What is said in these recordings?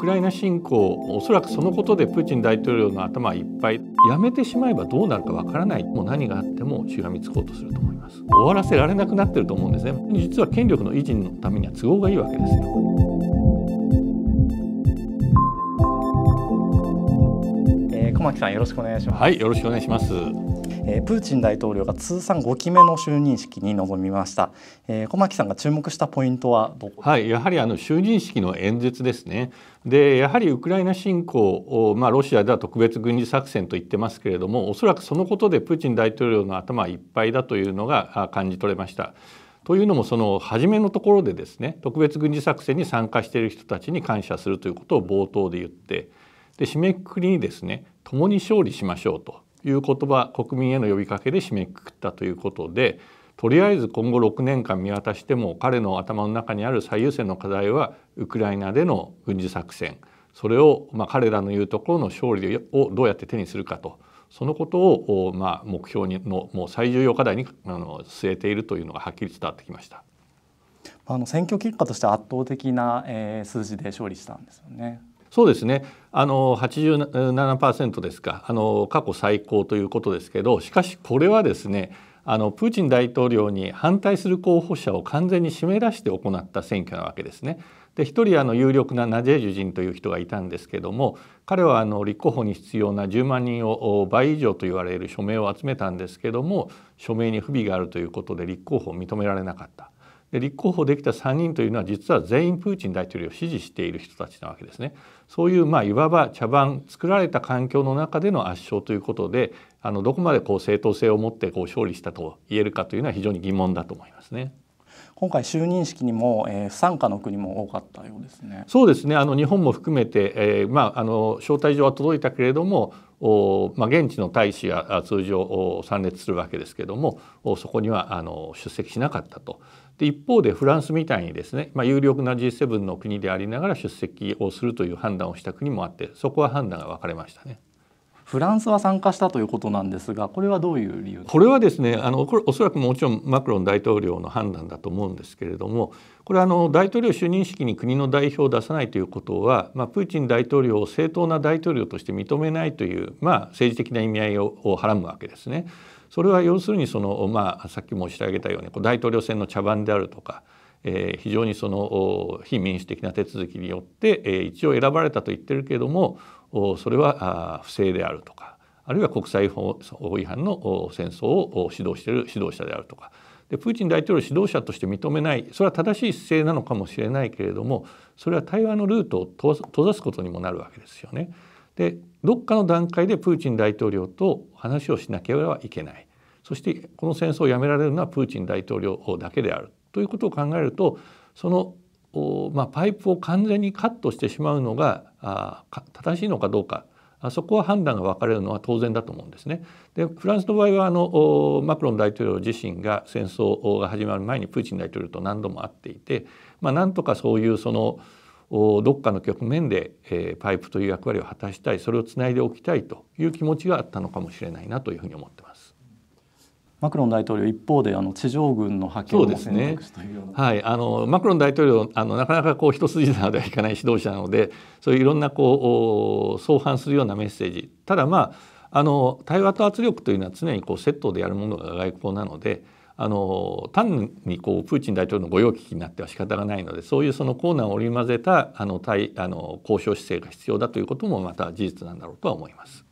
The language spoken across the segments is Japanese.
クライナ侵攻おそらくそのことでプーチン大統領の頭いっぱいやめてしまえばどうなるかわからないもう何があってもしがみつこうとすると思います終わらせられなくなってると思うんですね実は権力の維持のためには都合がいいわけですよ小牧さんよろしくお願いしますはいよろしくお願いしますえプーチン大統領が通算5期目の就任式に臨みました、え小牧さんが注目したポイントははいやはりあの就任式の演説ですねでやはりウクライナ侵攻を、まあ、ロシアでは特別軍事作戦と言ってますけれどもおそらくそのことでプーチン大統領の頭はいっぱいだというのが感じ取れました。というのもその初めのところでですね特別軍事作戦に参加している人たちに感謝するということを冒頭で言ってで締めくくりにですね共に勝利しましょうという言葉国民への呼びかけで締めくくったということでとりあえず今後6年間見渡しても彼の頭の中にある最優先の課題はウクライナでの軍事作戦それをま彼らの言うところの勝利をどうやって手にするかとそのことをま目標にのもう最重要課題にあの据えているというのがはっきり伝わってきました。あの選挙結果として圧倒的な、え数字で勝利したんですよね。そうですねあの87%ですかあの過去最高ということですけどしかしこれはですねあのプーチン大統領に反対する候補者を完全に締め出して行った選挙なわけですね。で1人あの有力なナジェージュ人という人がいたんですけども彼はあの立候補に必要な10万人を倍以上と言われる署名を集めたんですけども署名に不備があるということで立候補を認められなかった。で立候補できた3人というのは実は全員プーチン大統領を支持している人たちなわけですね。そういうまあいわば茶番作られた環境の中での圧勝ということであのどこまでこう正当性を持ってこう勝利したと言えるかというのは非常に疑問だと思いますね。今回就任式にも、えー、不参加の国も多かったようですね。そうですね。あの日本も含めて、えー、まああの招待状は届いたけれども、まあ、現地の大使が通常参列するわけですけどもそこにはあの出席しなかったと。で一方でフランスみたいにですね、まあ、有力な G7 の国でありながら出席をするという判断をした国もあってそこは判断が分かれましたね。フランスは参加したということなんですがこれはどういう理由これはですねあのおそらくもちろんマクロン大統領の判断だと思うんですけれどもこれはあの大統領就任式に国の代表を出さないということは、まあ、プーチン大統領を正当な大統領として認めないという、まあ、政治的な意味合いををはらむわけですね。それは要するにその、まあ、さっき申し上げたように大統領選の茶番であるとかえー、非常にその非民主的な手続きによって、えー、一応選ばれたと言ってるけれどもそれは不正であるとかあるいは国際法違反の戦争を指導している指導者であるとかでプーチン大統領を指導者として認めないそれは正しい姿勢なのかもしれないけれどもそれは対話のルートを閉ざすことにもなるわけですよね。でどっかの段階でプーチン大統領と話をしなければいけないそしてこの戦争をやめられるのはプーチン大統領だけであるということを考えるとそのお、まあ、パイプを完全にカットしてしまうのがあ正しいのかどうかあそこは判断が分かれるのは当然だと思うんですね。でフランスの場合はあのマクロン大統領自身が戦争が始まる前にプーチン大統領と何度も会っていて、まあ、なんとかそういうそのどっかの局面で、えー、パイプという役割を果たしたいそれをつないでおきたいという気持ちがあったのかもしれないなというふうに思ってます。マクロン大統領一方であの地上軍の派遣を選択いような、ね、はい、あのマクロン大統領あのなかなかこう一筋縄ではいかない指導者なのでそういういろんなこう相反するようなメッセージただまああの対話と圧力というのは常にこうセットでやるものが外交なのであの単にこうプーチン大統領の御用聞きになっては仕方がないのでそういうその困難を織り交ぜたあの対あの交渉姿勢が必要だということもまた事実なんだろうとは思います。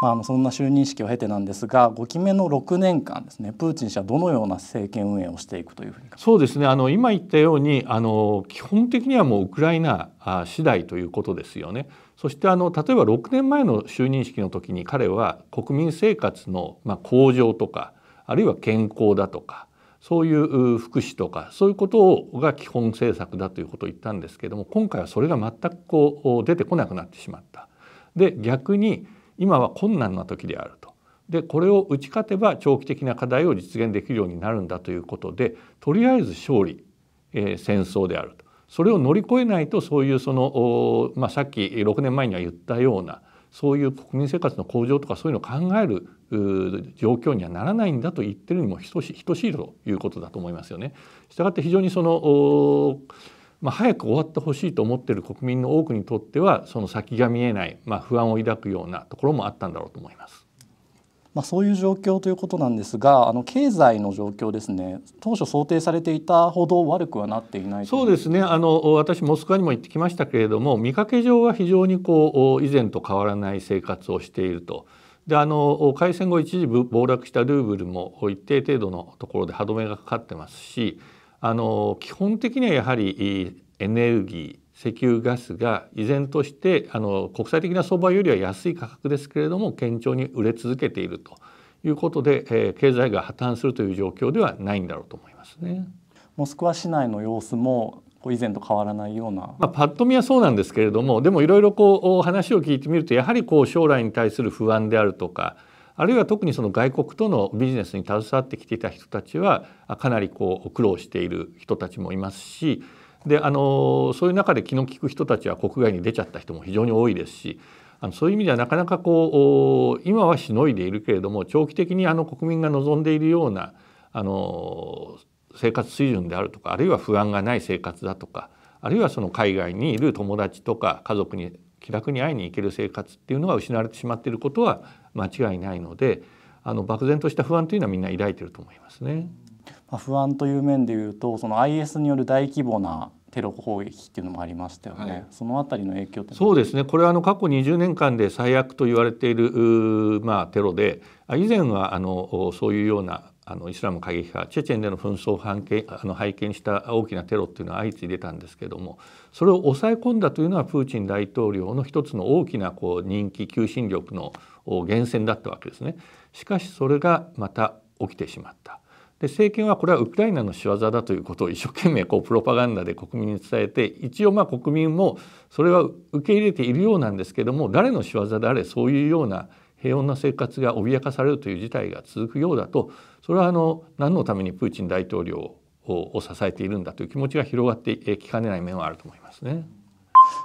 まあ、そんな就任式を経てなんですが5期目の6年間ですねプーチン氏はどのような政権運営をしていくというふうにそうですねあの今言ったようにあの基本的にはもうウクライナ次第ということですよね。そしてあの例えば6年前の就任式の時に彼は国民生活の、向上とかあるいは健康だとかそういう福祉とかそういうことが基本政策だということを言ったんですけども今回はそれが全くこう出てこなくなってしまった。で逆に今は困難な時であると。でこれを打ち勝てば長期的な課題を実現できるようになるんだということでとりあえず勝利、えー、戦争であるとそれを乗り越えないとそういうその、まあ、さっき6年前には言ったようなそういう国民生活の向上とかそういうのを考える状況にはならないんだと言ってるにも等しいということだと思いますよね。したがって非常にそのまあ、早く終わってほしいと思っている国民の多くにとってはその先が見えない、まあ、不安を抱くようなところもあったんだろうと思います。まあ、そういう状況ということなんですが、あの経済の状況ですね。当初想定されていたほど悪くはなっていないそうですね。あの私モスクワにも行ってきましたけれども、見かけ上は非常にこう以前と変わらない生活をしていると。であの開戦後一時暴落したルーブルも一定程度のところで歯止めがかかってますし。あの基本的にはやはりエネルギー石油ガスが依然としてあの国際的な相場よりは安い価格ですけれども堅調に売れ続けているということで、えー、経済が破綻するという状況ではないんだろうと思いますね。モスクワ市内の様子も以前と変わらないような、まあ、パッと見はそうなんですけれどもでもいろいろこう話を聞いてみるとやはりこう将来に対する不安であるとかあるいは特にその外国とのビジネスに携わってきていた人たちはかなりこう苦労している人たちもいますしであのそういう中で気の利く人たちは国外に出ちゃった人も非常に多いですしあのそういう意味ではなかなかこう今はしのいでいるけれども長期的にあの国民が望んでいるようなあの生活水準であるとかあるいは不安がない生活だとかあるいはその海外にいる友達とか家族に気楽に会いに行ける生活っていうのが失われてしまっていることは間違いないのであの漠然とした不安というのはみんな抱いていると思いますね。まあ、不安という面でいうとその IS による大規模なテロ攻撃っていうのもありましたよね、はい、そのあたりの影響そうですねこれはあの過去20年間で最悪と言われているまあ、テロで以前はあのそういうようなあのイスラム過激派チェチェンでの紛争を反景あの拝見した大きなテロっていうのは相次いでたんですけどもそれを抑え込んだというのはプーチン大統領の一つの大きなこう人気求心力の源泉だったわけですね。しかしそれがまた起きてしまった。で政権はこれはウクライナの仕業だということを一生懸命こうプロパガンダで国民に伝えて一応まあ国民もそれは受け入れているようなんですけども誰の仕業であれそういうような平穏な生活が脅かされるという事態が続くようだとそれはあの何のためにプーチン大統領を支えているんだという気持ちが広がってきかねない面はあると思いますね。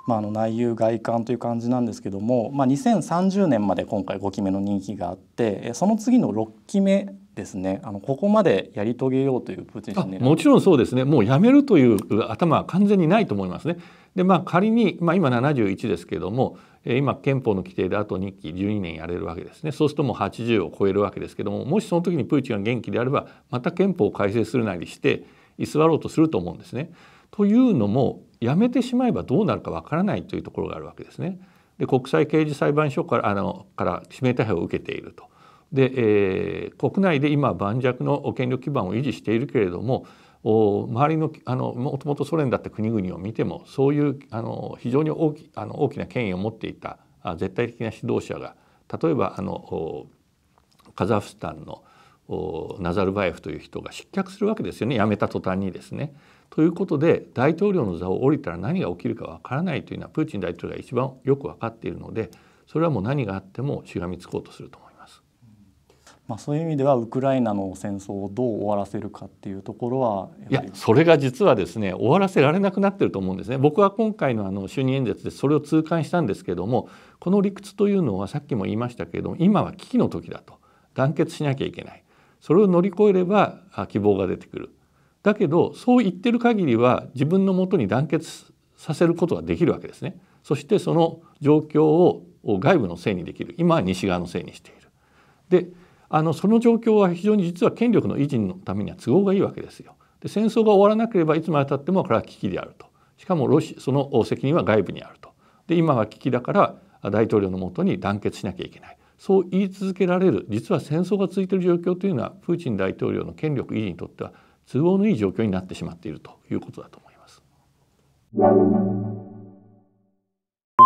まあ、あの内憂外患という感じなんですけども、まあ、2030年まで今回5期目の任期があってその次の6期目ですねあのここまでやり遂げようというプーチン氏もちろんそうですねもうやめるという頭は完全にないと思いますね。でまあ仮に、まあ、今71ですけども今憲法の規定であと2期12年やれるわけですねそうするともう80を超えるわけですけどももしその時にプーチンが元気であればまた憲法を改正するなりして居座ろうとすると思うんですね。というのもやめてしまえばどうなるかわからないというところがあるわけですね。で国際刑事裁判所からあのから指名手配を受けていると。で、えー、国内で今盤石の権力基盤を維持しているけれどもお周りのあのもともとソ連だった国々を見てもそういうあの非常に大きあの大きな権威を持っていたあ絶対的な指導者が例えばあのカザフスタンのナザルバエフという人が失脚するわけですよね辞めた途端にですね。ということで大統領の座を降りたら何が起きるかわからないというのはプーチン大統領が一番よく分かっているのでそれはもう何があってもしがみつこうとすると思います。まあ、そういう意味ではウクライナの戦争をどう終わらせるかっていうところはいやそれが実はですね終わらせられなくなってると思うんですね僕は今回のあの就任演説でそれを痛感したんですけどもこの理屈というのはさっきも言いましたけれども今は危機の時だと団結しなきゃいけないそれを乗り越えれば希望が出てくるだけどそう言ってる限りは自分のもとに団結させることができるわけですね。そしてその状況を外部のせいにできる今は西側のせいにしている。であのその状況は非常に実は権力の維持のためには都合がいいわけですよ。で戦争が終わらなければいつまでたってもこれは危機であると。しかもロシその責任は外部にあると。で今は危機だから大統領のもとに団結しなきゃいけない。そう言い続けられる実は戦争が続いている状況というのはプーチン大統領の権力維持にとっては都合のいい状況になってしまっているということだと思います。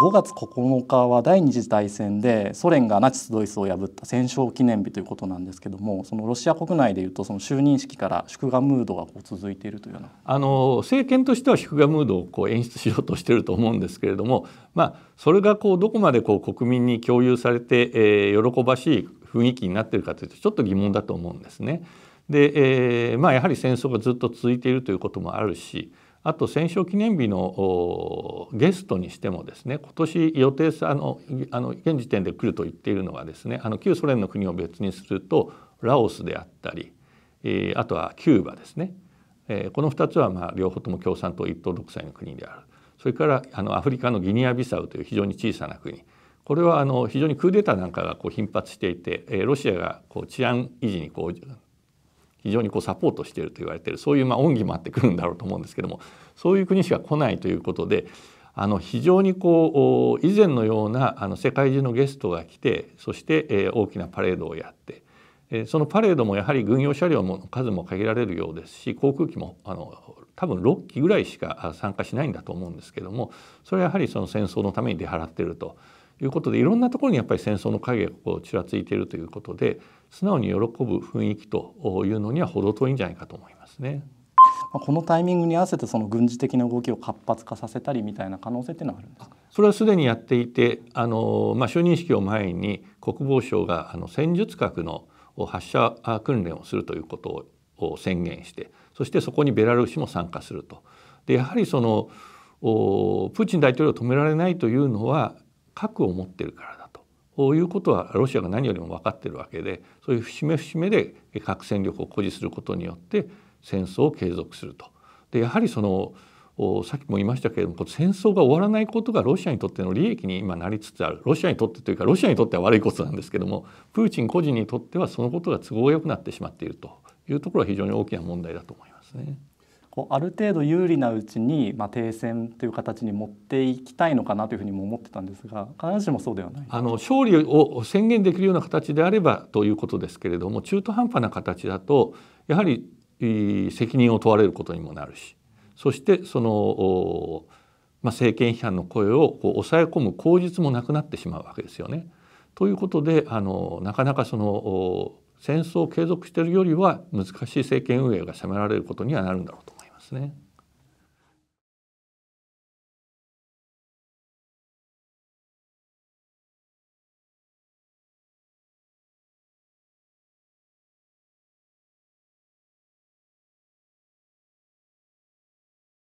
5月9日は第二次大戦でソ連がナチス・ドイツを破った戦勝記念日ということなんですけどもそのロシア国内でいうとその就任式から祝賀ムードがこう続いているというようなあの政権としては祝賀ムードをこう演出しようとしていると思うんですけれども、まあ、それがこうどこまでこう国民に共有されて、えー、喜ばしい雰囲気になっているかというとちょっと疑問だと思うんですね。で、えー、まあ、やはり戦争がずっと続いているということもあるしあと戦勝記念日のゲストにしてもですね今年予定さあのあの現時点で来ると言っているのはですねあの旧ソ連の国を別にするとラオスであったり、えー、あとはキューバですね、えー、この2つはまあ両方とも共産党一党独裁の国であるそれからあのアフリカのギニア・ビサウという非常に小さな国これはあの非常にクーデターなんかがこう頻発していて、えー、ロシアがこう治安維持にこう非常にこうサポートしていると言われているそういうま恩義もあってくるんだろうと思うんですけどもそういう国しか来ないということであの非常にこう以前のようなあの世界中のゲストが来てそして、え大きなパレードをやって、えそのパレードもやはり軍用車両の数も限られるようですし航空機もあの多分6機ぐらいしか参加しないんだと思うんですけどもそれはやはりその戦争のために出払っていると。いうことでいろんなところにやっぱり戦争の影がこうちらついているということで素直に喜ぶ雰囲気というのには程遠いんじゃないかと思いますね。このタイミングに合わせてその軍事的な動きを活発化させたりみたいな可能性というのはあるんですかそれはすでにやっていてあの、まあ、就任式を前に国防省があの戦術核の発射訓練をするということを宣言してそしてそこにベラルーシも参加すると。でやはりそのプーチン大統領を止められないというのは核を持ってるからだと。こういうことはロシアが何よりも分かってるわけでそういう節目節目で核戦力を誇示することによって戦争を継続すると。でやはりそのさっきも言いましたけれども戦争が終わらないことがロシアにとっての利益に今なりつつあるロシアにとってというかロシアにとっては悪いことなんですけどもプーチン個人にとってはそのことが都合よくなってしまっているというところは非常に大きな問題だと思いますね。こうある程度有利なうちに、まあ、停戦という形に持っていきたいのかなというふうにも思ってたんですが必ずしもそうではないあの勝利を宣言できるような形であればということですけれども中途半端な形だとやはり責任を問われることにもなるしそしてその、まあ、政権批判の声をこう抑え込む口実もなくなってしまうわけですよね。ということであのなかなかその戦争を継続しているよりは難しい政権運営が迫られることにはなるんだろうと né?